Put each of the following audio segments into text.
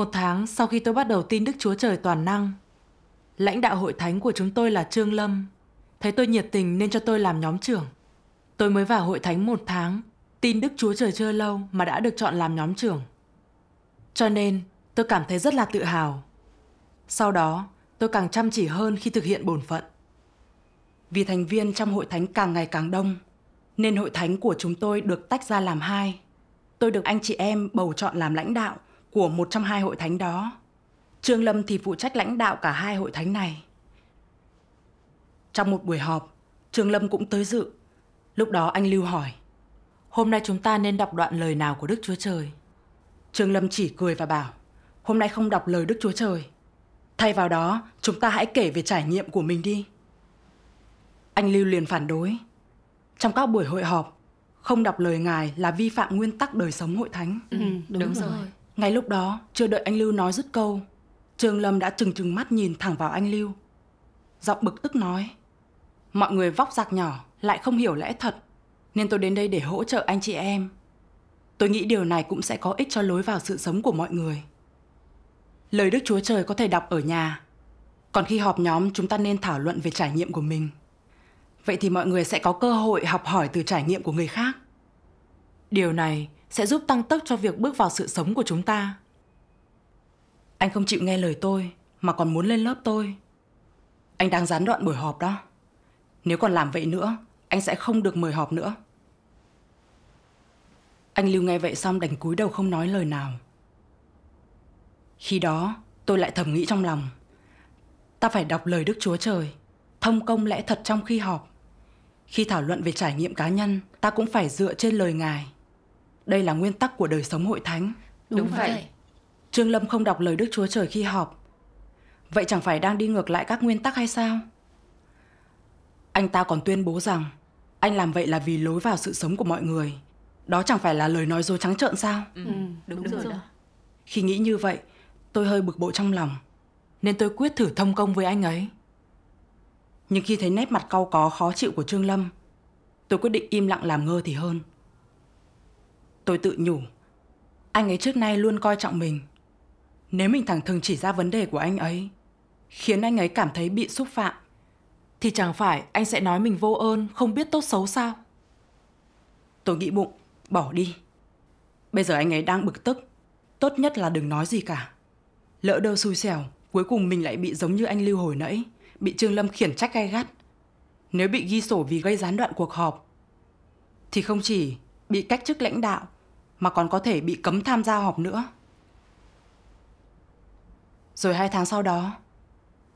Một tháng sau khi tôi bắt đầu tin Đức Chúa Trời toàn năng, lãnh đạo hội thánh của chúng tôi là Trương Lâm, thấy tôi nhiệt tình nên cho tôi làm nhóm trưởng. Tôi mới vào hội thánh một tháng, tin Đức Chúa Trời chưa lâu mà đã được chọn làm nhóm trưởng. Cho nên, tôi cảm thấy rất là tự hào. Sau đó, tôi càng chăm chỉ hơn khi thực hiện bổn phận. Vì thành viên trong hội thánh càng ngày càng đông, nên hội thánh của chúng tôi được tách ra làm hai. Tôi được anh chị em bầu chọn làm lãnh đạo – của một trong hai hội thánh đó. Trương Lâm thì phụ trách lãnh đạo cả hai hội thánh này. Trong một buổi họp, Trương Lâm cũng tới dự. Lúc đó anh Lưu hỏi. Hôm nay chúng ta nên đọc đoạn lời nào của Đức Chúa Trời? Trương Lâm chỉ cười và bảo. Hôm nay không đọc lời Đức Chúa Trời. Thay vào đó, chúng ta hãy kể về trải nghiệm của mình đi. Anh Lưu liền phản đối. Trong các buổi hội họp, không đọc lời ngài là vi phạm nguyên tắc đời sống hội thánh. Ừ, đúng, đúng rồi. rồi. Ngay lúc đó, chưa đợi anh Lưu nói dứt câu, Trương Lâm đã trừng trừng mắt nhìn thẳng vào anh Lưu. Giọng bực tức nói, mọi người vóc giặc nhỏ lại không hiểu lẽ thật, nên tôi đến đây để hỗ trợ anh chị em. Tôi nghĩ điều này cũng sẽ có ích cho lối vào sự sống của mọi người. Lời Đức Chúa Trời có thể đọc ở nhà, còn khi họp nhóm chúng ta nên thảo luận về trải nghiệm của mình. Vậy thì mọi người sẽ có cơ hội học hỏi từ trải nghiệm của người khác. Điều này sẽ giúp tăng tốc cho việc bước vào sự sống của chúng ta. Anh không chịu nghe lời tôi mà còn muốn lên lớp tôi. Anh đang gián đoạn buổi họp đó. Nếu còn làm vậy nữa, anh sẽ không được mời họp nữa. Anh Lưu nghe vậy xong đành cúi đầu không nói lời nào. Khi đó, tôi lại thầm nghĩ trong lòng. Ta phải đọc lời Đức Chúa Trời, thông công lẽ thật trong khi họp. Khi thảo luận về trải nghiệm cá nhân, ta cũng phải dựa trên lời Ngài. Đây là nguyên tắc của đời sống hội thánh. Đúng, Đúng vậy. Trương Lâm không đọc lời Đức Chúa Trời khi họp. Vậy chẳng phải đang đi ngược lại các nguyên tắc hay sao? Anh ta còn tuyên bố rằng anh làm vậy là vì lối vào sự sống của mọi người. Đó chẳng phải là lời nói dối trắng trợn sao? Ừ, đúng, đúng, rồi đó. Khi nghĩ như vậy, tôi hơi bực bội trong lòng, nên tôi quyết thử thông công với anh ấy. Nhưng khi thấy nét mặt cau có khó chịu của Trương Lâm, tôi quyết định im lặng làm ngơ thì hơn. Tôi tự nhủ Anh ấy trước nay luôn coi trọng mình Nếu mình thẳng thừng chỉ ra vấn đề của anh ấy Khiến anh ấy cảm thấy bị xúc phạm Thì chẳng phải anh sẽ nói mình vô ơn Không biết tốt xấu sao Tôi nghĩ bụng Bỏ đi Bây giờ anh ấy đang bực tức Tốt nhất là đừng nói gì cả Lỡ đâu xui xẻo Cuối cùng mình lại bị giống như anh Lưu hồi nãy Bị Trương Lâm khiển trách gay gắt Nếu bị ghi sổ vì gây gián đoạn cuộc họp Thì không chỉ bị cách chức lãnh đạo mà còn có thể bị cấm tham gia họp nữa. Rồi hai tháng sau đó,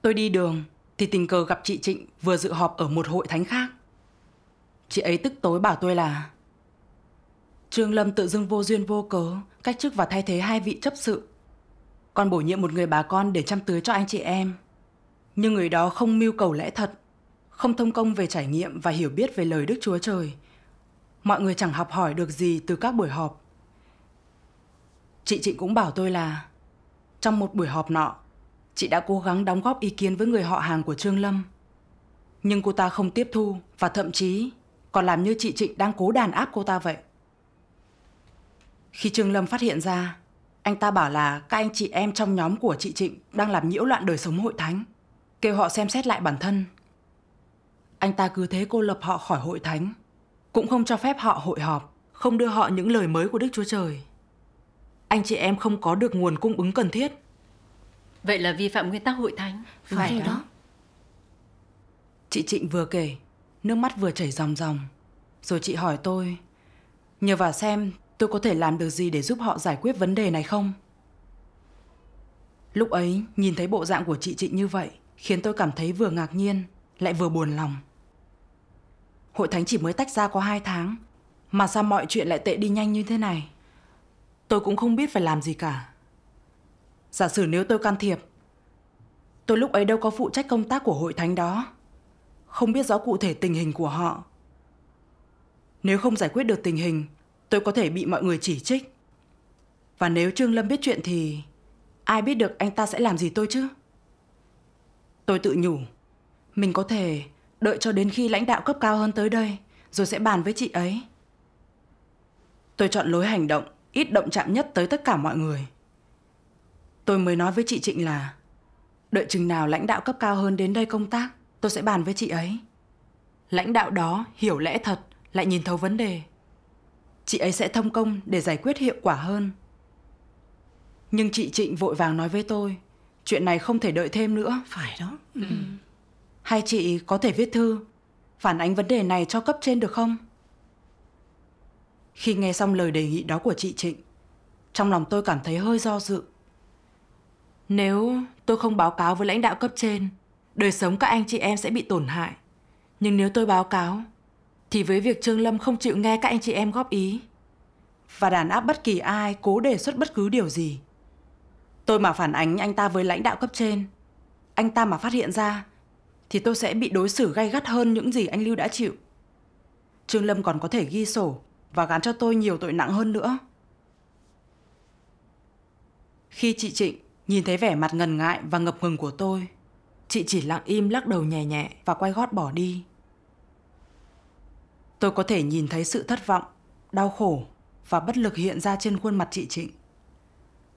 tôi đi đường thì tình cờ gặp chị Trịnh vừa dự họp ở một hội thánh khác. Chị ấy tức tối bảo tôi là Trương Lâm tự dưng vô duyên vô cớ cách chức và thay thế hai vị chấp sự. Còn bổ nhiệm một người bà con để chăm tưới cho anh chị em. Nhưng người đó không mưu cầu lẽ thật, không thông công về trải nghiệm và hiểu biết về lời Đức Chúa Trời mọi người chẳng học hỏi được gì từ các buổi họp. Chị Trịnh cũng bảo tôi là trong một buổi họp nọ, chị đã cố gắng đóng góp ý kiến với người họ hàng của Trương Lâm. Nhưng cô ta không tiếp thu và thậm chí còn làm như chị Trịnh đang cố đàn áp cô ta vậy. Khi Trương Lâm phát hiện ra, anh ta bảo là các anh chị em trong nhóm của chị Trịnh đang làm nhiễu loạn đời sống hội thánh, kêu họ xem xét lại bản thân. Anh ta cứ thế cô lập họ khỏi hội thánh cũng không cho phép họ hội họp, không đưa họ những lời mới của Đức Chúa Trời. Anh chị em không có được nguồn cung ứng cần thiết. Vậy là vi phạm nguyên tắc hội thánh. Phải đó. đó. Chị Trịnh vừa kể, nước mắt vừa chảy ròng ròng. Rồi chị hỏi tôi, nhờ vào xem tôi có thể làm được gì để giúp họ giải quyết vấn đề này không? Lúc ấy, nhìn thấy bộ dạng của chị Trịnh như vậy, khiến tôi cảm thấy vừa ngạc nhiên, lại vừa buồn lòng. Hội thánh chỉ mới tách ra có hai tháng Mà sao mọi chuyện lại tệ đi nhanh như thế này Tôi cũng không biết phải làm gì cả Giả sử nếu tôi can thiệp Tôi lúc ấy đâu có phụ trách công tác của hội thánh đó Không biết rõ cụ thể tình hình của họ Nếu không giải quyết được tình hình Tôi có thể bị mọi người chỉ trích Và nếu Trương Lâm biết chuyện thì Ai biết được anh ta sẽ làm gì tôi chứ Tôi tự nhủ Mình có thể Đợi cho đến khi lãnh đạo cấp cao hơn tới đây, rồi sẽ bàn với chị ấy. Tôi chọn lối hành động, ít động chạm nhất tới tất cả mọi người. Tôi mới nói với chị Trịnh là đợi chừng nào lãnh đạo cấp cao hơn đến đây công tác, tôi sẽ bàn với chị ấy. Lãnh đạo đó hiểu lẽ thật, lại nhìn thấu vấn đề. Chị ấy sẽ thông công để giải quyết hiệu quả hơn. Nhưng chị Trịnh vội vàng nói với tôi, chuyện này không thể đợi thêm nữa. Phải đó. Ừ. ừ. Hai chị có thể viết thư, phản ánh vấn đề này cho cấp trên được không? Khi nghe xong lời đề nghị đó của chị Trịnh, trong lòng tôi cảm thấy hơi do dự. Nếu tôi không báo cáo với lãnh đạo cấp trên, đời sống các anh chị em sẽ bị tổn hại. Nhưng nếu tôi báo cáo, thì với việc Trương Lâm không chịu nghe các anh chị em góp ý và đàn áp bất kỳ ai cố đề xuất bất cứ điều gì. Tôi mà phản ánh anh ta với lãnh đạo cấp trên, anh ta mà phát hiện ra thì tôi sẽ bị đối xử gay gắt hơn những gì anh Lưu đã chịu. Trương Lâm còn có thể ghi sổ và gán cho tôi nhiều tội nặng hơn nữa. Khi chị Trịnh nhìn thấy vẻ mặt ngần ngại và ngập ngừng của tôi, chị chỉ lặng im lắc đầu nhẹ nhẹ và quay gót bỏ đi. Tôi có thể nhìn thấy sự thất vọng, đau khổ và bất lực hiện ra trên khuôn mặt chị Trịnh.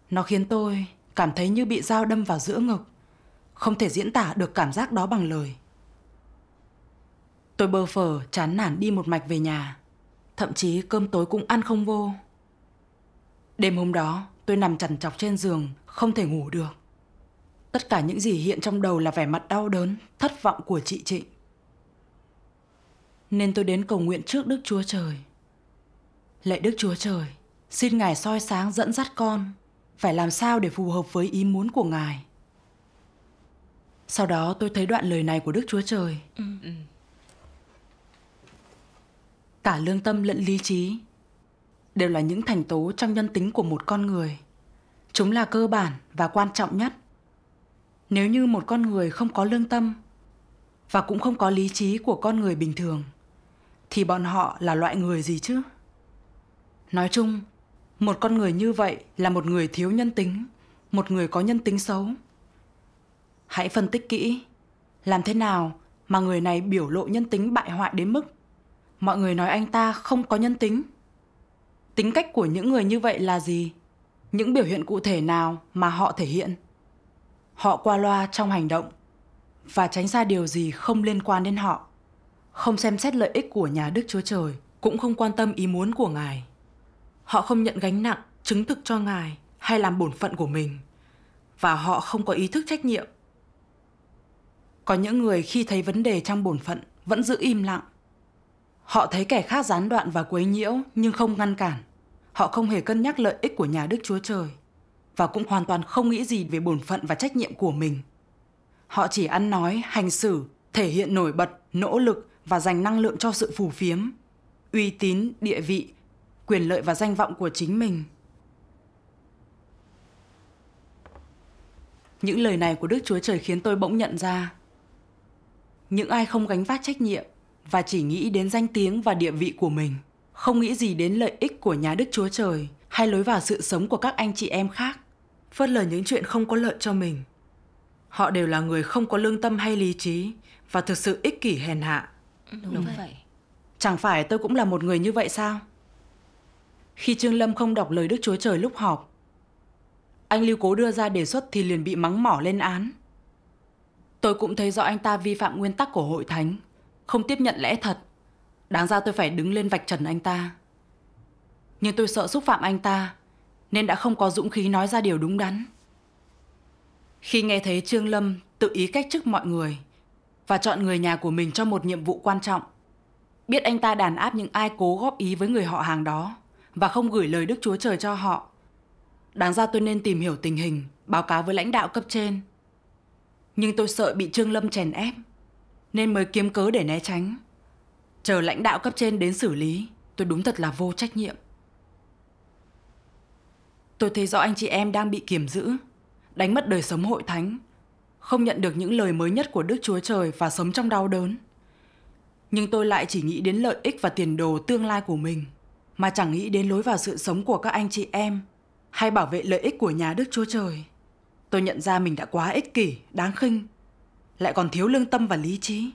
Nó khiến tôi cảm thấy như bị dao đâm vào giữa ngực. Không thể diễn tả được cảm giác đó bằng lời. Tôi bơ phờ, chán nản đi một mạch về nhà. Thậm chí cơm tối cũng ăn không vô. Đêm hôm đó, tôi nằm chằn chọc trên giường, không thể ngủ được. Tất cả những gì hiện trong đầu là vẻ mặt đau đớn, thất vọng của chị Trịnh. Nên tôi đến cầu nguyện trước Đức Chúa Trời. Lạy Đức Chúa Trời, xin Ngài soi sáng dẫn dắt con, phải làm sao để phù hợp với ý muốn của Ngài. Sau đó tôi thấy đoạn lời này của Đức Chúa Trời. Ừ. ừ. Cả lương tâm lẫn lý trí đều là những thành tố trong nhân tính của một con người. Chúng là cơ bản và quan trọng nhất. Nếu như một con người không có lương tâm và cũng không có lý trí của con người bình thường thì bọn họ là loại người gì chứ? Nói chung, một con người như vậy là một người thiếu nhân tính, một người có nhân tính xấu Hãy phân tích kỹ, làm thế nào mà người này biểu lộ nhân tính bại hoại đến mức mọi người nói anh ta không có nhân tính. Tính cách của những người như vậy là gì? Những biểu hiện cụ thể nào mà họ thể hiện? Họ qua loa trong hành động và tránh xa điều gì không liên quan đến họ. Không xem xét lợi ích của nhà Đức Chúa Trời, cũng không quan tâm ý muốn của Ngài. Họ không nhận gánh nặng, chứng thực cho Ngài hay làm bổn phận của mình. Và họ không có ý thức trách nhiệm có những người khi thấy vấn đề trong bổn phận vẫn giữ im lặng. Họ thấy kẻ khác gián đoạn và quấy nhiễu nhưng không ngăn cản. Họ không hề cân nhắc lợi ích của nhà Đức Chúa Trời và cũng hoàn toàn không nghĩ gì về bổn phận và trách nhiệm của mình. Họ chỉ ăn nói, hành xử, thể hiện nổi bật, nỗ lực và dành năng lượng cho sự phù phiếm, uy tín, địa vị, quyền lợi và danh vọng của chính mình. Những lời này của Đức Chúa Trời khiến tôi bỗng nhận ra những ai không gánh vác trách nhiệm và chỉ nghĩ đến danh tiếng và địa vị của mình không nghĩ gì đến lợi ích của nhà đức chúa trời hay lối vào sự sống của các anh chị em khác phớt lờ những chuyện không có lợi cho mình họ đều là người không có lương tâm hay lý trí và thực sự ích kỷ hèn hạ đúng, vậy chẳng phải tôi cũng là một người như vậy sao khi trương lâm không đọc lời đức chúa trời lúc họp anh lưu cố đưa ra đề xuất thì liền bị mắng mỏ lên án Tôi cũng thấy rõ anh ta vi phạm nguyên tắc của hội thánh, không tiếp nhận lẽ thật. Đáng ra tôi phải đứng lên vạch trần anh ta. Nhưng tôi sợ xúc phạm anh ta, nên đã không có dũng khí nói ra điều đúng đắn. Khi nghe thấy Trương Lâm tự ý cách chức mọi người và chọn người nhà của mình cho một nhiệm vụ quan trọng, biết anh ta đàn áp những ai cố góp ý với người họ hàng đó và không gửi lời Đức Chúa Trời cho họ. Đáng ra tôi nên tìm hiểu tình hình, báo cáo với lãnh đạo cấp trên – nhưng tôi sợ bị Trương Lâm chèn ép, nên mới kiếm cớ để né tránh. Chờ lãnh đạo cấp trên đến xử lý, tôi đúng thật là vô trách nhiệm. Tôi thấy rõ anh chị em đang bị kiềm giữ, đánh mất đời sống hội thánh, không nhận được những lời mới nhất của Đức Chúa Trời và sống trong đau đớn. Nhưng tôi lại chỉ nghĩ đến lợi ích và tiền đồ tương lai của mình, mà chẳng nghĩ đến lối vào sự sống của các anh chị em hay bảo vệ lợi ích của nhà Đức Chúa Trời. Tôi nhận ra mình đã quá ích kỷ, đáng khinh, lại còn thiếu lương tâm và lý trí.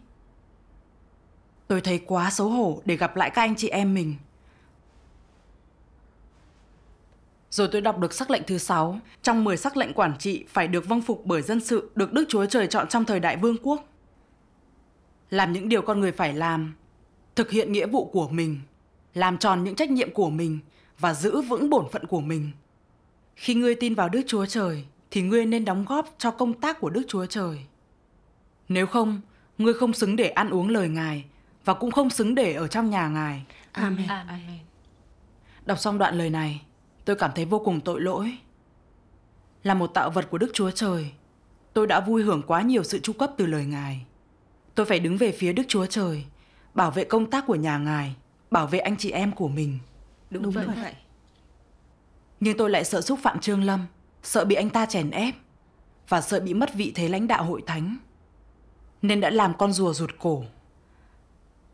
Tôi thấy quá xấu hổ để gặp lại các anh chị em mình. Rồi tôi đọc được sắc lệnh thứ 6, trong 10 sắc lệnh quản trị phải được vâng phục bởi dân sự được Đức Chúa Trời chọn trong thời đại vương quốc. Làm những điều con người phải làm, thực hiện nghĩa vụ của mình, làm tròn những trách nhiệm của mình và giữ vững bổn phận của mình. Khi ngươi tin vào Đức Chúa Trời, thì ngươi nên đóng góp cho công tác của Đức Chúa Trời. Nếu không, ngươi không xứng để ăn uống lời Ngài và cũng không xứng để ở trong nhà Ngài. Amen. Amen. Đọc xong đoạn lời này, tôi cảm thấy vô cùng tội lỗi. Là một tạo vật của Đức Chúa Trời, tôi đã vui hưởng quá nhiều sự chu cấp từ lời Ngài. Tôi phải đứng về phía Đức Chúa Trời, bảo vệ công tác của nhà Ngài, bảo vệ anh chị em của mình. Đúng, Đúng vậy. vậy. Nhưng tôi lại sợ xúc phạm Trương Lâm sợ bị anh ta chèn ép và sợ bị mất vị thế lãnh đạo hội thánh nên đã làm con rùa rụt cổ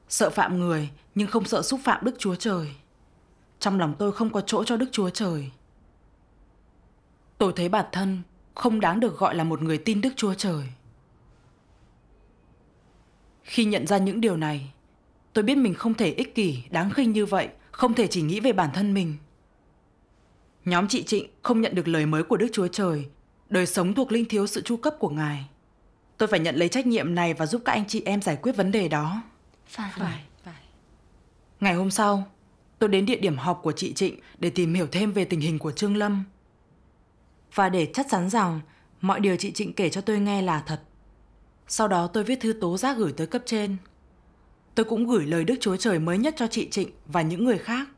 sợ phạm người nhưng không sợ xúc phạm đức chúa trời trong lòng tôi không có chỗ cho đức chúa trời tôi thấy bản thân không đáng được gọi là một người tin đức chúa trời khi nhận ra những điều này tôi biết mình không thể ích kỷ đáng khinh như vậy không thể chỉ nghĩ về bản thân mình Nhóm chị Trịnh không nhận được lời mới của Đức Chúa Trời, đời sống thuộc linh thiếu sự chu cấp của Ngài. Tôi phải nhận lấy trách nhiệm này và giúp các anh chị em giải quyết vấn đề đó. Phải. Phải. phải. Ngày hôm sau, tôi đến địa điểm họp của chị Trịnh để tìm hiểu thêm về tình hình của Trương Lâm. Và để chắc chắn rằng mọi điều chị Trịnh kể cho tôi nghe là thật. Sau đó tôi viết thư tố giác gửi tới cấp trên. Tôi cũng gửi lời Đức Chúa Trời mới nhất cho chị Trịnh và những người khác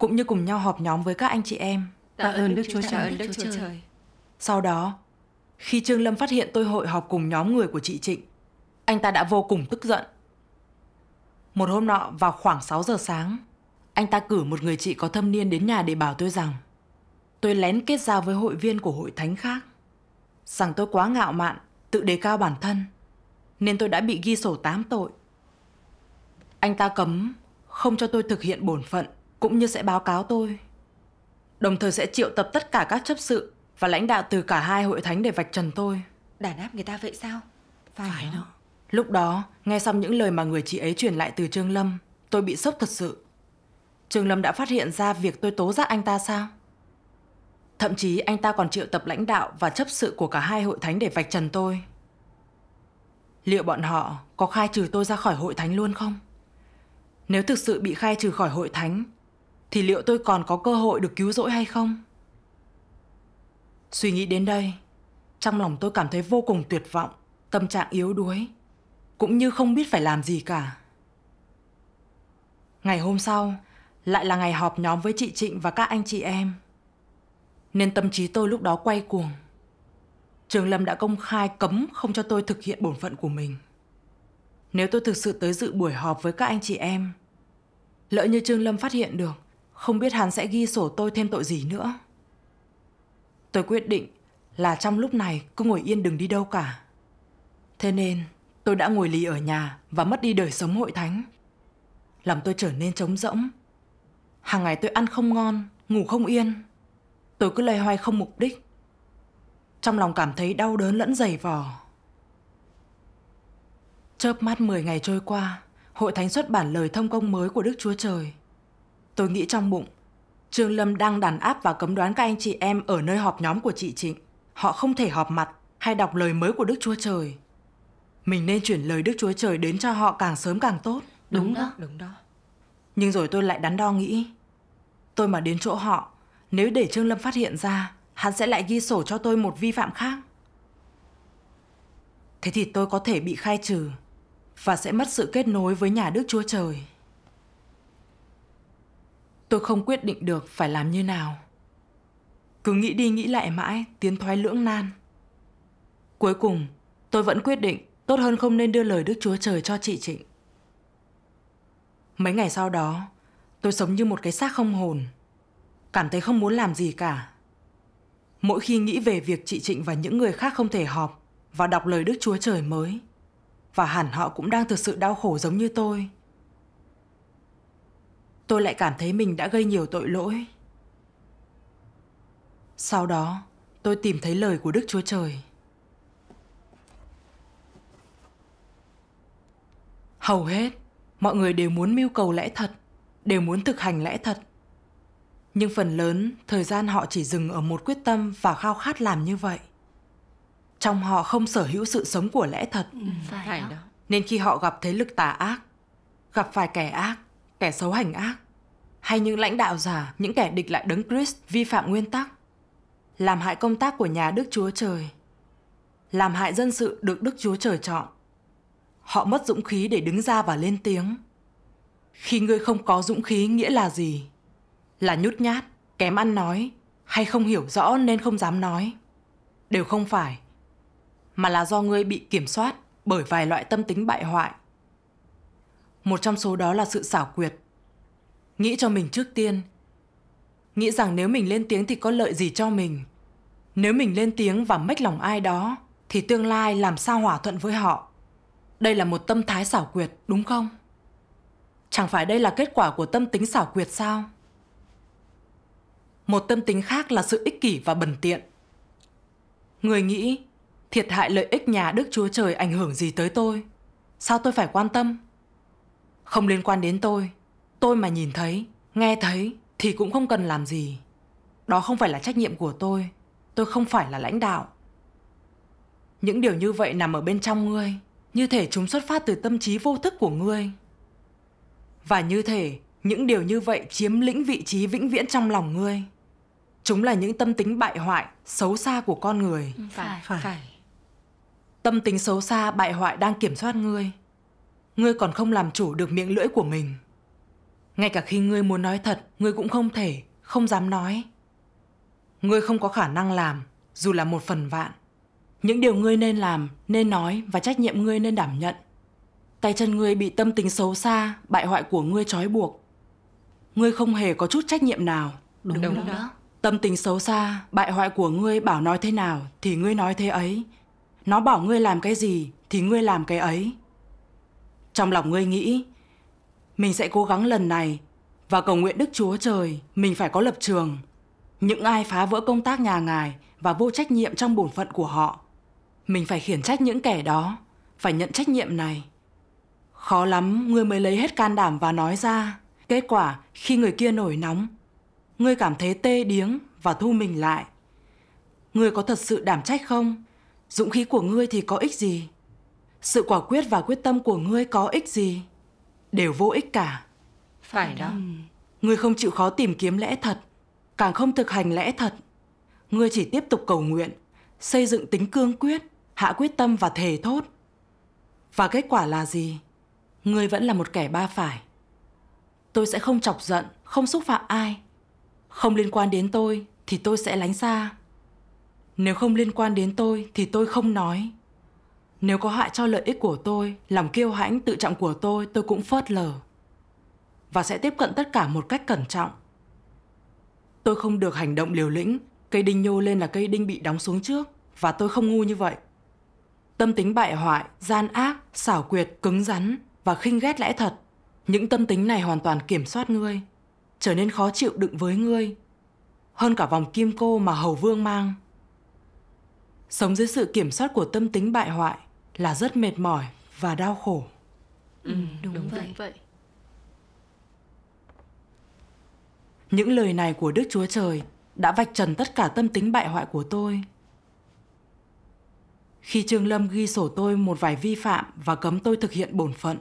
cũng như cùng nhau họp nhóm với các anh chị em. Tạ ơn Đức Chúa Trời. Đức Chúa Trời. Sau đó, khi Trương Lâm phát hiện tôi hội họp cùng nhóm người của chị Trịnh, anh ta đã vô cùng tức giận. Một hôm nọ vào khoảng 6 giờ sáng, anh ta cử một người chị có thâm niên đến nhà để bảo tôi rằng tôi lén kết giao với hội viên của hội thánh khác, rằng tôi quá ngạo mạn, tự đề cao bản thân, nên tôi đã bị ghi sổ tám tội. Anh ta cấm không cho tôi thực hiện bổn phận cũng như sẽ báo cáo tôi. Đồng thời sẽ triệu tập tất cả các chấp sự và lãnh đạo từ cả hai hội thánh để vạch trần tôi. Đàn áp người ta vậy sao? Phải, Phải đó. Lúc đó, nghe xong những lời mà người chị ấy truyền lại từ Trương Lâm, tôi bị sốc thật sự. Trương Lâm đã phát hiện ra việc tôi tố giác anh ta sao? Thậm chí anh ta còn triệu tập lãnh đạo và chấp sự của cả hai hội thánh để vạch trần tôi. Liệu bọn họ có khai trừ tôi ra khỏi hội thánh luôn không? Nếu thực sự bị khai trừ khỏi hội thánh thì liệu tôi còn có cơ hội được cứu rỗi hay không? Suy nghĩ đến đây, trong lòng tôi cảm thấy vô cùng tuyệt vọng, tâm trạng yếu đuối, cũng như không biết phải làm gì cả. Ngày hôm sau, lại là ngày họp nhóm với chị Trịnh và các anh chị em. Nên tâm trí tôi lúc đó quay cuồng. Trường Lâm đã công khai cấm không cho tôi thực hiện bổn phận của mình. Nếu tôi thực sự tới dự buổi họp với các anh chị em, lỡ như Trương Lâm phát hiện được không biết hắn sẽ ghi sổ tôi thêm tội gì nữa. Tôi quyết định là trong lúc này cứ ngồi yên đừng đi đâu cả. Thế nên tôi đã ngồi lì ở nhà và mất đi đời sống hội thánh. Làm tôi trở nên trống rỗng. Hàng ngày tôi ăn không ngon, ngủ không yên. Tôi cứ loay hoay không mục đích. Trong lòng cảm thấy đau đớn lẫn dày vò. Chớp mắt 10 ngày trôi qua, hội thánh xuất bản lời thông công mới của Đức Chúa Trời. Tôi nghĩ trong bụng, Trương Lâm đang đàn áp và cấm đoán các anh chị em ở nơi họp nhóm của chị Trịnh. Họ không thể họp mặt hay đọc lời mới của Đức Chúa Trời. Mình nên chuyển lời Đức Chúa Trời đến cho họ càng sớm càng tốt. Đúng, đúng đó. đó. Đúng đó. Nhưng rồi tôi lại đắn đo nghĩ. Tôi mà đến chỗ họ, nếu để Trương Lâm phát hiện ra, hắn sẽ lại ghi sổ cho tôi một vi phạm khác. Thế thì tôi có thể bị khai trừ và sẽ mất sự kết nối với nhà Đức Chúa Trời tôi không quyết định được phải làm như nào cứ nghĩ đi nghĩ lại mãi tiến thoái lưỡng nan cuối cùng tôi vẫn quyết định tốt hơn không nên đưa lời đức chúa trời cho chị trịnh mấy ngày sau đó tôi sống như một cái xác không hồn cảm thấy không muốn làm gì cả mỗi khi nghĩ về việc chị trịnh và những người khác không thể họp và đọc lời đức chúa trời mới và hẳn họ cũng đang thực sự đau khổ giống như tôi tôi lại cảm thấy mình đã gây nhiều tội lỗi. Sau đó, tôi tìm thấy lời của Đức Chúa Trời. Hầu hết, mọi người đều muốn mưu cầu lẽ thật, đều muốn thực hành lẽ thật. Nhưng phần lớn, thời gian họ chỉ dừng ở một quyết tâm và khao khát làm như vậy. Trong họ không sở hữu sự sống của lẽ thật. Ừ, phải, đó. Nên khi họ gặp thế lực tà ác, gặp phải kẻ ác, kẻ xấu hành ác hay những lãnh đạo giả, những kẻ địch lại đấng Christ vi phạm nguyên tắc, làm hại công tác của nhà Đức Chúa Trời, làm hại dân sự được Đức Chúa Trời chọn. Họ mất dũng khí để đứng ra và lên tiếng. Khi ngươi không có dũng khí nghĩa là gì? Là nhút nhát, kém ăn nói hay không hiểu rõ nên không dám nói. Đều không phải, mà là do ngươi bị kiểm soát bởi vài loại tâm tính bại hoại một trong số đó là sự xảo quyệt. Nghĩ cho mình trước tiên. Nghĩ rằng nếu mình lên tiếng thì có lợi gì cho mình. Nếu mình lên tiếng và mách lòng ai đó thì tương lai làm sao hòa thuận với họ. Đây là một tâm thái xảo quyệt, đúng không? Chẳng phải đây là kết quả của tâm tính xảo quyệt sao? Một tâm tính khác là sự ích kỷ và bẩn tiện. Người nghĩ, thiệt hại lợi ích nhà Đức Chúa Trời ảnh hưởng gì tới tôi? Sao tôi phải quan tâm? không liên quan đến tôi. Tôi mà nhìn thấy, nghe thấy thì cũng không cần làm gì. Đó không phải là trách nhiệm của tôi. Tôi không phải là lãnh đạo. Những điều như vậy nằm ở bên trong ngươi, như thể chúng xuất phát từ tâm trí vô thức của ngươi. Và như thể những điều như vậy chiếm lĩnh vị trí vĩnh viễn trong lòng ngươi. Chúng là những tâm tính bại hoại, xấu xa của con người. Phải, phải. phải. Tâm tính xấu xa bại hoại đang kiểm soát ngươi ngươi còn không làm chủ được miệng lưỡi của mình ngay cả khi ngươi muốn nói thật ngươi cũng không thể không dám nói ngươi không có khả năng làm dù là một phần vạn những điều ngươi nên làm nên nói và trách nhiệm ngươi nên đảm nhận tay chân ngươi bị tâm tính xấu xa bại hoại của ngươi trói buộc ngươi không hề có chút trách nhiệm nào đúng, đúng, đúng đó. đó tâm tính xấu xa bại hoại của ngươi bảo nói thế nào thì ngươi nói thế ấy nó bảo ngươi làm cái gì thì ngươi làm cái ấy trong lòng ngươi nghĩ, mình sẽ cố gắng lần này và cầu nguyện Đức Chúa Trời mình phải có lập trường. Những ai phá vỡ công tác nhà ngài và vô trách nhiệm trong bổn phận của họ, mình phải khiển trách những kẻ đó, phải nhận trách nhiệm này. Khó lắm ngươi mới lấy hết can đảm và nói ra. Kết quả khi người kia nổi nóng, ngươi cảm thấy tê điếng và thu mình lại. Ngươi có thật sự đảm trách không? Dũng khí của ngươi thì có ích gì? Sự quả quyết và quyết tâm của ngươi có ích gì Đều vô ích cả Phải đó Ngươi không chịu khó tìm kiếm lẽ thật Càng không thực hành lẽ thật Ngươi chỉ tiếp tục cầu nguyện Xây dựng tính cương quyết Hạ quyết tâm và thề thốt Và kết quả là gì Ngươi vẫn là một kẻ ba phải Tôi sẽ không chọc giận Không xúc phạm ai Không liên quan đến tôi Thì tôi sẽ lánh xa Nếu không liên quan đến tôi Thì tôi không nói nếu có hại cho lợi ích của tôi, lòng kiêu hãnh tự trọng của tôi, tôi cũng phớt lờ. Và sẽ tiếp cận tất cả một cách cẩn trọng. Tôi không được hành động liều lĩnh, cây đinh nhô lên là cây đinh bị đóng xuống trước, và tôi không ngu như vậy. Tâm tính bại hoại, gian ác, xảo quyệt, cứng rắn và khinh ghét lẽ thật. Những tâm tính này hoàn toàn kiểm soát ngươi, trở nên khó chịu đựng với ngươi, hơn cả vòng kim cô mà hầu vương mang. Sống dưới sự kiểm soát của tâm tính bại hoại là rất mệt mỏi và đau khổ ừ, ừ, đúng, đúng vậy. vậy những lời này của đức chúa trời đã vạch trần tất cả tâm tính bại hoại của tôi khi trương lâm ghi sổ tôi một vài vi phạm và cấm tôi thực hiện bổn phận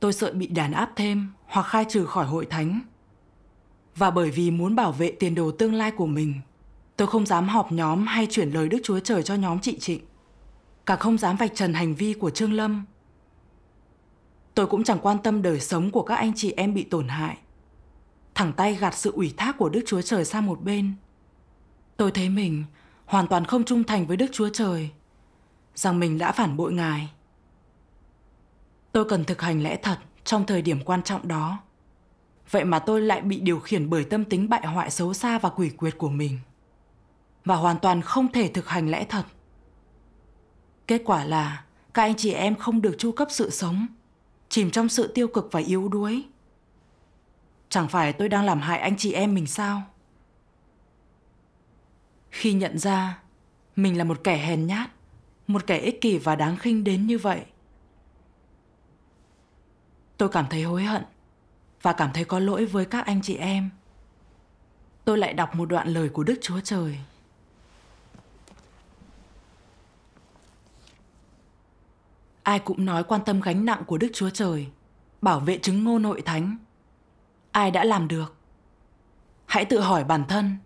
tôi sợ bị đàn áp thêm hoặc khai trừ khỏi hội thánh và bởi vì muốn bảo vệ tiền đồ tương lai của mình tôi không dám họp nhóm hay chuyển lời đức chúa trời cho nhóm chị trịnh Cả không dám vạch trần hành vi của Trương Lâm Tôi cũng chẳng quan tâm đời sống của các anh chị em bị tổn hại Thẳng tay gạt sự ủy thác của Đức Chúa Trời sang một bên Tôi thấy mình hoàn toàn không trung thành với Đức Chúa Trời Rằng mình đã phản bội Ngài Tôi cần thực hành lẽ thật trong thời điểm quan trọng đó Vậy mà tôi lại bị điều khiển bởi tâm tính bại hoại xấu xa và quỷ quyệt của mình Và hoàn toàn không thể thực hành lẽ thật Kết quả là các anh chị em không được chu cấp sự sống, chìm trong sự tiêu cực và yếu đuối. Chẳng phải tôi đang làm hại anh chị em mình sao? Khi nhận ra mình là một kẻ hèn nhát, một kẻ ích kỷ và đáng khinh đến như vậy, tôi cảm thấy hối hận và cảm thấy có lỗi với các anh chị em. Tôi lại đọc một đoạn lời của Đức Chúa Trời. ai cũng nói quan tâm gánh nặng của Đức Chúa Trời, bảo vệ chứng ngô nội thánh. Ai đã làm được? Hãy tự hỏi bản thân,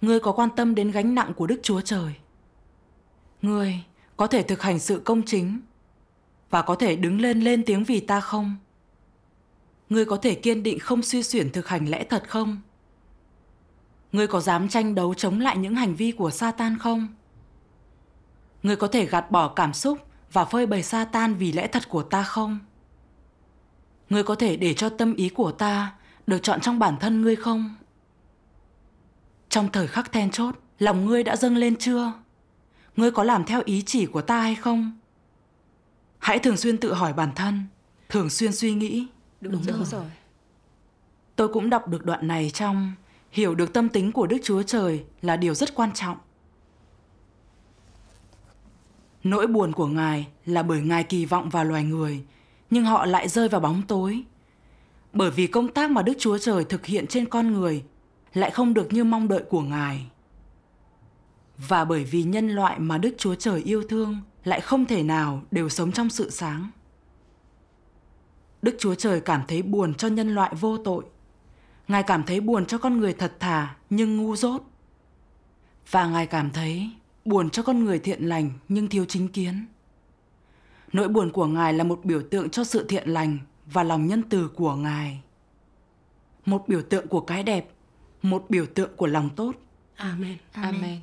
ngươi có quan tâm đến gánh nặng của Đức Chúa Trời? Ngươi có thể thực hành sự công chính và có thể đứng lên lên tiếng vì ta không? Ngươi có thể kiên định không suy xuyển thực hành lẽ thật không? Ngươi có dám tranh đấu chống lại những hành vi của Satan không? Ngươi có thể gạt bỏ cảm xúc và phơi bày sa tan vì lẽ thật của ta không? Ngươi có thể để cho tâm ý của ta được chọn trong bản thân ngươi không? Trong thời khắc then chốt, lòng ngươi đã dâng lên chưa? Ngươi có làm theo ý chỉ của ta hay không? Hãy thường xuyên tự hỏi bản thân, thường xuyên suy nghĩ. Đúng, Đúng rồi. rồi. Tôi cũng đọc được đoạn này trong Hiểu được tâm tính của Đức Chúa Trời là điều rất quan trọng. Nỗi buồn của Ngài là bởi Ngài kỳ vọng vào loài người, nhưng họ lại rơi vào bóng tối. Bởi vì công tác mà Đức Chúa Trời thực hiện trên con người lại không được như mong đợi của Ngài. Và bởi vì nhân loại mà Đức Chúa Trời yêu thương lại không thể nào đều sống trong sự sáng. Đức Chúa Trời cảm thấy buồn cho nhân loại vô tội. Ngài cảm thấy buồn cho con người thật thà nhưng ngu dốt. Và Ngài cảm thấy buồn cho con người thiện lành nhưng thiếu chính kiến. Nỗi buồn của Ngài là một biểu tượng cho sự thiện lành và lòng nhân từ của Ngài. Một biểu tượng của cái đẹp, một biểu tượng của lòng tốt. Amen. Amen.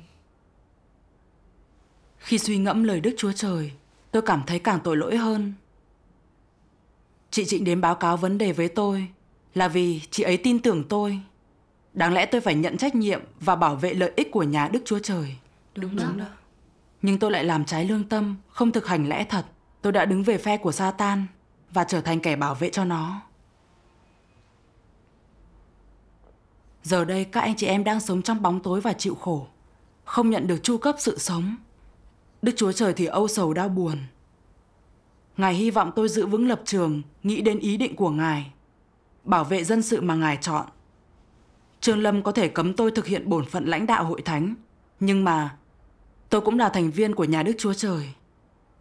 Khi suy ngẫm lời Đức Chúa Trời, tôi cảm thấy càng tội lỗi hơn. Chị Trịnh đến báo cáo vấn đề với tôi là vì chị ấy tin tưởng tôi. Đáng lẽ tôi phải nhận trách nhiệm và bảo vệ lợi ích của nhà Đức Chúa Trời. Đúng, Đúng đó. Nhưng tôi lại làm trái lương tâm, không thực hành lẽ thật. Tôi đã đứng về phe của Satan và trở thành kẻ bảo vệ cho nó. Giờ đây các anh chị em đang sống trong bóng tối và chịu khổ, không nhận được chu cấp sự sống. Đức Chúa Trời thì âu sầu đau buồn. Ngài hy vọng tôi giữ vững lập trường, nghĩ đến ý định của Ngài, bảo vệ dân sự mà Ngài chọn. Trương Lâm có thể cấm tôi thực hiện bổn phận lãnh đạo hội thánh, nhưng mà Tôi cũng là thành viên của nhà Đức Chúa Trời,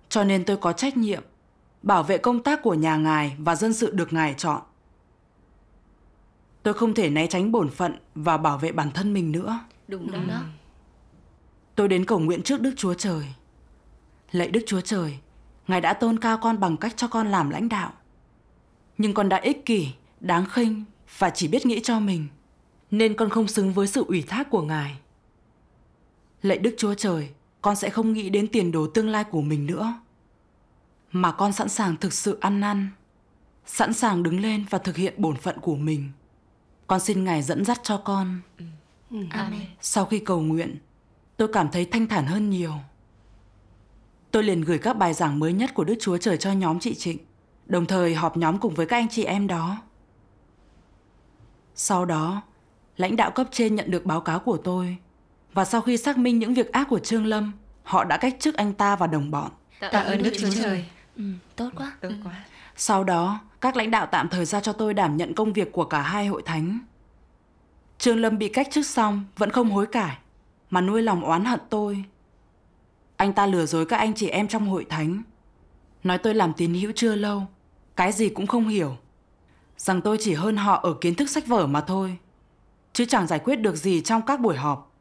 cho nên tôi có trách nhiệm bảo vệ công tác của nhà ngài và dân sự được ngài chọn. Tôi không thể né tránh bổn phận và bảo vệ bản thân mình nữa. Đúng đó. đó. Tôi đến cầu nguyện trước Đức Chúa Trời. Lạy Đức Chúa Trời, Ngài đã tôn cao con bằng cách cho con làm lãnh đạo. Nhưng con đã ích kỷ, đáng khinh và chỉ biết nghĩ cho mình. Nên con không xứng với sự ủy thác của Ngài. Lạy Đức Chúa Trời, con sẽ không nghĩ đến tiền đồ tương lai của mình nữa. Mà con sẵn sàng thực sự ăn năn, sẵn sàng đứng lên và thực hiện bổn phận của mình. Con xin Ngài dẫn dắt cho con. Ừ. Amen. Sau khi cầu nguyện, tôi cảm thấy thanh thản hơn nhiều. Tôi liền gửi các bài giảng mới nhất của Đức Chúa Trời cho nhóm chị Trịnh, đồng thời họp nhóm cùng với các anh chị em đó. Sau đó, lãnh đạo cấp trên nhận được báo cáo của tôi và sau khi xác minh những việc ác của Trương Lâm, họ đã cách chức anh ta và đồng bọn. Tạ, ơn Đức Chúa Trời. Ừ, tốt quá. Tốt ừ. quá. Sau đó, các lãnh đạo tạm thời giao cho tôi đảm nhận công việc của cả hai hội thánh. Trương Lâm bị cách chức xong vẫn không hối cải, mà nuôi lòng oán hận tôi. Anh ta lừa dối các anh chị em trong hội thánh, nói tôi làm tín hữu chưa lâu, cái gì cũng không hiểu, rằng tôi chỉ hơn họ ở kiến thức sách vở mà thôi, chứ chẳng giải quyết được gì trong các buổi họp.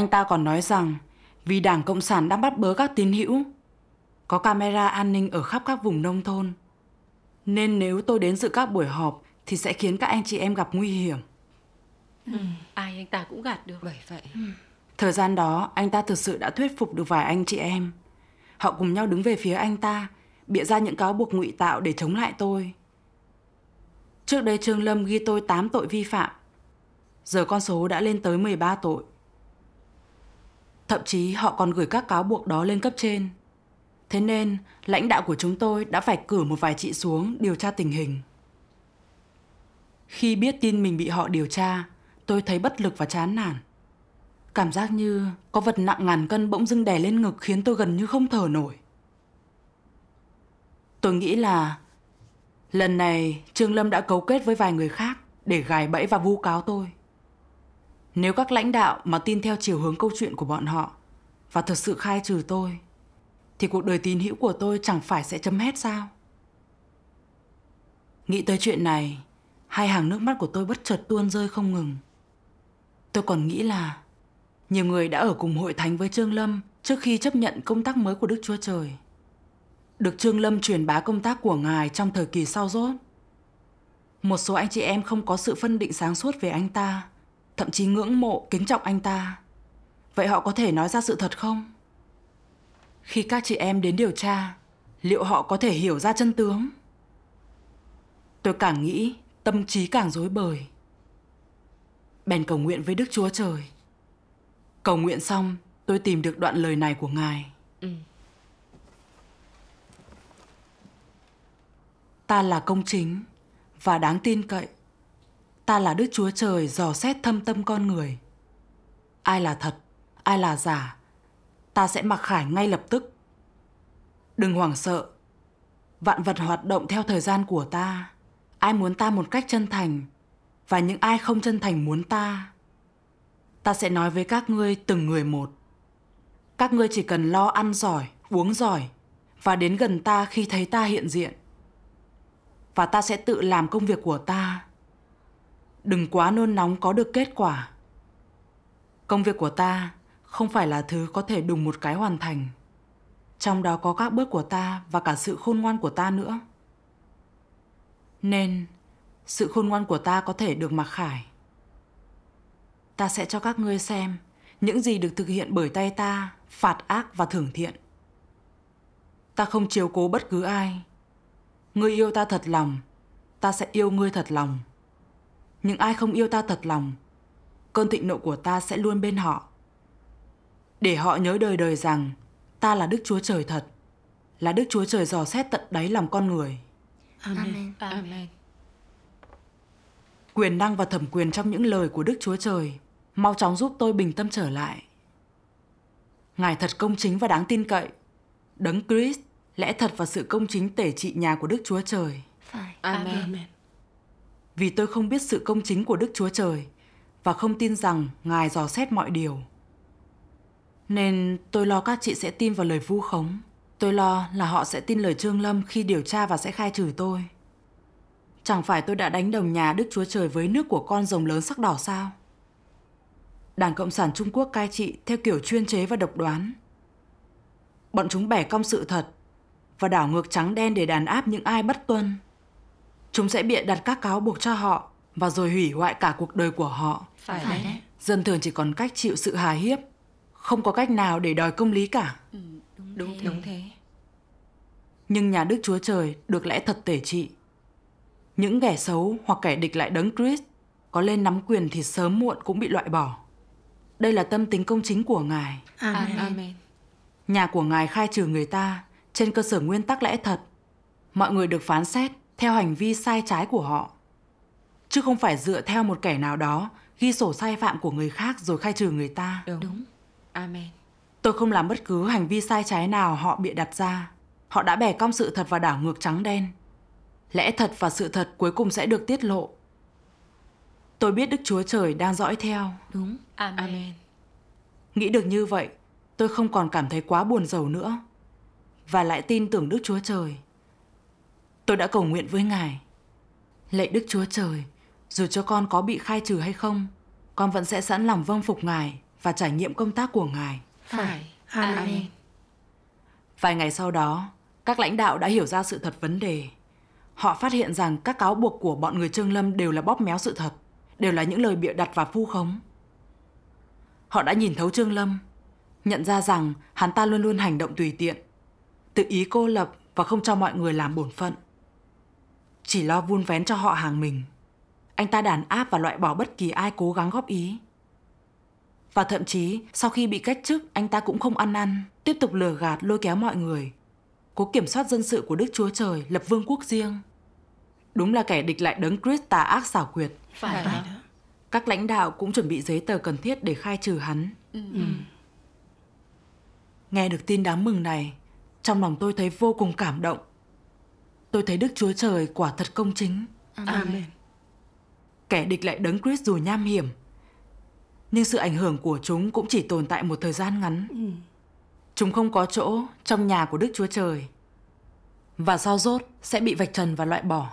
Anh ta còn nói rằng vì Đảng Cộng sản đã bắt bớ các tín hữu, có camera an ninh ở khắp các vùng nông thôn. Nên nếu tôi đến dự các buổi họp thì sẽ khiến các anh chị em gặp nguy hiểm. Ừ. Ai anh ta cũng gạt được. Bởi vậy. Ừ. Thời gian đó anh ta thực sự đã thuyết phục được vài anh chị em. Họ cùng nhau đứng về phía anh ta, bịa ra những cáo buộc ngụy tạo để chống lại tôi. Trước đây Trương Lâm ghi tôi 8 tội vi phạm. Giờ con số đã lên tới 13 tội. Thậm chí họ còn gửi các cáo buộc đó lên cấp trên. Thế nên, lãnh đạo của chúng tôi đã phải cử một vài chị xuống điều tra tình hình. Khi biết tin mình bị họ điều tra, tôi thấy bất lực và chán nản. Cảm giác như có vật nặng ngàn cân bỗng dưng đè lên ngực khiến tôi gần như không thở nổi. Tôi nghĩ là lần này Trương Lâm đã cấu kết với vài người khác để gài bẫy và vu cáo tôi. Nếu các lãnh đạo mà tin theo chiều hướng câu chuyện của bọn họ và thật sự khai trừ tôi, thì cuộc đời tín hữu của tôi chẳng phải sẽ chấm hết sao? Nghĩ tới chuyện này, hai hàng nước mắt của tôi bất chợt tuôn rơi không ngừng. Tôi còn nghĩ là nhiều người đã ở cùng hội thánh với Trương Lâm trước khi chấp nhận công tác mới của Đức Chúa Trời. Được Trương Lâm truyền bá công tác của Ngài trong thời kỳ sau rốt. Một số anh chị em không có sự phân định sáng suốt về anh ta thậm chí ngưỡng mộ, kính trọng anh ta. Vậy họ có thể nói ra sự thật không? Khi các chị em đến điều tra, liệu họ có thể hiểu ra chân tướng? Tôi càng nghĩ, tâm trí càng rối bời. Bèn cầu nguyện với Đức Chúa Trời. Cầu nguyện xong, tôi tìm được đoạn lời này của Ngài. Ừ. Ta là công chính và đáng tin cậy ta là Đức Chúa Trời dò xét thâm tâm con người. Ai là thật, ai là giả, ta sẽ mặc khải ngay lập tức. Đừng hoảng sợ, vạn vật hoạt động theo thời gian của ta. Ai muốn ta một cách chân thành, và những ai không chân thành muốn ta. Ta sẽ nói với các ngươi từng người một. Các ngươi chỉ cần lo ăn giỏi, uống giỏi, và đến gần ta khi thấy ta hiện diện. Và ta sẽ tự làm công việc của ta đừng quá nôn nóng có được kết quả công việc của ta không phải là thứ có thể đùng một cái hoàn thành trong đó có các bước của ta và cả sự khôn ngoan của ta nữa nên sự khôn ngoan của ta có thể được mặc khải ta sẽ cho các ngươi xem những gì được thực hiện bởi tay ta phạt ác và thưởng thiện ta không chiều cố bất cứ ai ngươi yêu ta thật lòng ta sẽ yêu ngươi thật lòng nhưng ai không yêu ta thật lòng cơn thịnh nộ của ta sẽ luôn bên họ để họ nhớ đời đời rằng ta là đức chúa trời thật là đức chúa trời dò xét tận đáy lòng con người amen amen quyền năng và thẩm quyền trong những lời của đức chúa trời mau chóng giúp tôi bình tâm trở lại ngài thật công chính và đáng tin cậy đấng christ lẽ thật và sự công chính tể trị nhà của đức chúa trời phải amen, amen vì tôi không biết sự công chính của Đức Chúa Trời và không tin rằng Ngài dò xét mọi điều. Nên tôi lo các chị sẽ tin vào lời vu khống. Tôi lo là họ sẽ tin lời Trương Lâm khi điều tra và sẽ khai trừ tôi. Chẳng phải tôi đã đánh đồng nhà Đức Chúa Trời với nước của con rồng lớn sắc đỏ sao? Đảng Cộng sản Trung Quốc cai trị theo kiểu chuyên chế và độc đoán. Bọn chúng bẻ cong sự thật và đảo ngược trắng đen để đàn áp những ai bất tuân. Chúng sẽ bịa đặt các cáo buộc cho họ và rồi hủy hoại cả cuộc đời của họ. Phải, đấy. Dân thường chỉ còn cách chịu sự hà hiếp, không có cách nào để đòi công lý cả. Ừ, đúng, đúng, thế. đúng thế. Nhưng nhà Đức Chúa Trời được lẽ thật tể trị. Những kẻ xấu hoặc kẻ địch lại đấng Christ có lên nắm quyền thì sớm muộn cũng bị loại bỏ. Đây là tâm tính công chính của Ngài. Amen. Amen. Nhà của Ngài khai trừ người ta trên cơ sở nguyên tắc lẽ thật. Mọi người được phán xét theo hành vi sai trái của họ, chứ không phải dựa theo một kẻ nào đó ghi sổ sai phạm của người khác rồi khai trừ người ta. Đúng. Đúng. Amen. Tôi không làm bất cứ hành vi sai trái nào họ bịa đặt ra. Họ đã bẻ cong sự thật và đảo ngược trắng đen. Lẽ thật và sự thật cuối cùng sẽ được tiết lộ. Tôi biết Đức Chúa Trời đang dõi theo. Đúng. Amen. Amen. Nghĩ được như vậy, tôi không còn cảm thấy quá buồn rầu nữa. Và lại tin tưởng Đức Chúa Trời. Tôi đã cầu nguyện với Ngài. Lạy Đức Chúa Trời, dù cho con có bị khai trừ hay không, con vẫn sẽ sẵn lòng vâng phục Ngài và trải nghiệm công tác của Ngài. Phải. Amen. Amen. Vài ngày sau đó, các lãnh đạo đã hiểu ra sự thật vấn đề. Họ phát hiện rằng các cáo buộc của bọn người Trương Lâm đều là bóp méo sự thật, đều là những lời bịa đặt và vu khống. Họ đã nhìn thấu Trương Lâm, nhận ra rằng hắn ta luôn luôn hành động tùy tiện, tự ý cô lập và không cho mọi người làm bổn phận chỉ lo vun vén cho họ hàng mình. Anh ta đàn áp và loại bỏ bất kỳ ai cố gắng góp ý. Và thậm chí, sau khi bị cách chức, anh ta cũng không ăn năn, tiếp tục lừa gạt lôi kéo mọi người. Cố kiểm soát dân sự của Đức Chúa Trời, lập vương quốc riêng. Đúng là kẻ địch lại đấng Chris tà ác xảo quyệt. Phải, Phải đó. Các lãnh đạo cũng chuẩn bị giấy tờ cần thiết để khai trừ hắn. Ừ. ừ. Nghe được tin đáng mừng này, trong lòng tôi thấy vô cùng cảm động tôi thấy Đức Chúa Trời quả thật công chính. Amen. Amen. Kẻ địch lại đấng Christ dù nham hiểm, nhưng sự ảnh hưởng của chúng cũng chỉ tồn tại một thời gian ngắn. Ừ. Chúng không có chỗ trong nhà của Đức Chúa Trời. Và sau rốt sẽ bị vạch trần và loại bỏ,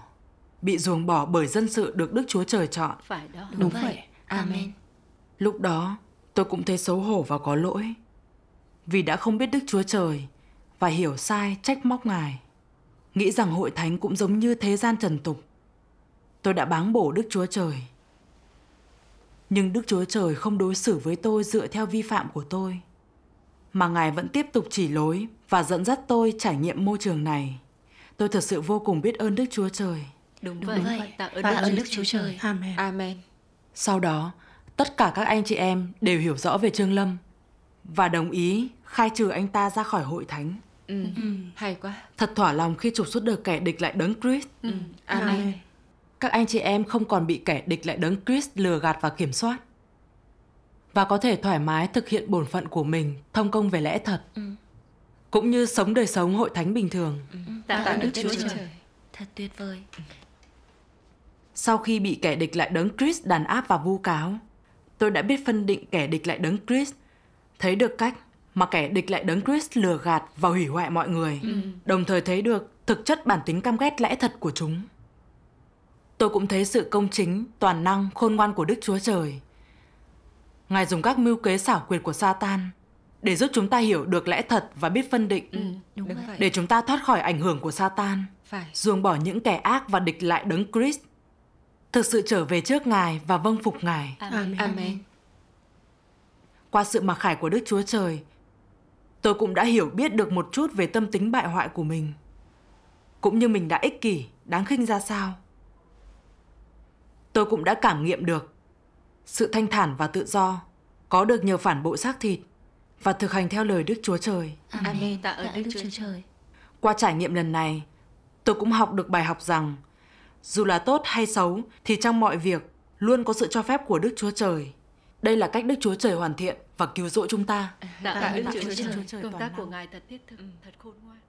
bị ruồng bỏ bởi dân sự được Đức Chúa Trời chọn. Phải đó. Đúng, Đúng vậy. vậy. Amen. Lúc đó, tôi cũng thấy xấu hổ và có lỗi vì đã không biết Đức Chúa Trời và hiểu sai trách móc Ngài nghĩ rằng hội thánh cũng giống như thế gian trần tục. Tôi đã báng bổ Đức Chúa Trời. Nhưng Đức Chúa Trời không đối xử với tôi dựa theo vi phạm của tôi, mà Ngài vẫn tiếp tục chỉ lối và dẫn dắt tôi trải nghiệm môi trường này. Tôi thật sự vô cùng biết ơn Đức Chúa Trời. Đúng, Đúng vậy. vậy, tạ ơn, tạ ơn Đức Chúa Trời. Amen. Amen. Sau đó, tất cả các anh chị em đều hiểu rõ về Trương Lâm và đồng ý khai trừ anh ta ra khỏi hội thánh. Ừ. Ừ. Ừ. hay quá thật thỏa lòng khi trục xuất được kẻ địch lại đấng Chris ừ. à, à. các anh chị em không còn bị kẻ địch lại đấng Chris lừa gạt và kiểm soát và có thể thoải mái thực hiện bổn phận của mình thông công về lẽ thật ừ. cũng như sống đời sống hội thánh bình thường ừ. tạ, tạ đức chúa trời. trời thật tuyệt vời sau khi bị kẻ địch lại đấng Chris đàn áp và vu cáo tôi đã biết phân định kẻ địch lại đấng Chris thấy được cách mà kẻ địch lại đấng Chris lừa gạt và hủy hoại mọi người, ừ. đồng thời thấy được thực chất bản tính căm ghét lẽ thật của chúng. Tôi cũng thấy sự công chính, toàn năng, khôn ngoan của Đức Chúa Trời. Ngài dùng các mưu kế xảo quyệt của Satan để giúp chúng ta hiểu được lẽ thật và biết phân định. Ừ, đúng đúng vậy. Để chúng ta thoát khỏi ảnh hưởng của Satan, ruồng bỏ những kẻ ác và địch lại đấng Christ. Thực sự trở về trước Ngài và vâng phục Ngài. Amen. Amen. Qua sự mặc khải của Đức Chúa Trời, tôi cũng đã hiểu biết được một chút về tâm tính bại hoại của mình. Cũng như mình đã ích kỷ, đáng khinh ra sao. Tôi cũng đã cảm nghiệm được sự thanh thản và tự do có được nhờ phản bội xác thịt và thực hành theo lời Đức Chúa Trời. Amen. Tạ ơn Đức, Chúa Trời. Qua trải nghiệm lần này, tôi cũng học được bài học rằng dù là tốt hay xấu thì trong mọi việc luôn có sự cho phép của Đức Chúa Trời đây là cách Đức Chúa Trời hoàn thiện và cứu rỗi chúng ta. Tạ, Tạ ơn Đức Chúa, Chúa Trời, Chúa Trời công tác của Ngài thật thiết thực, ừ. thật khôn ngoan.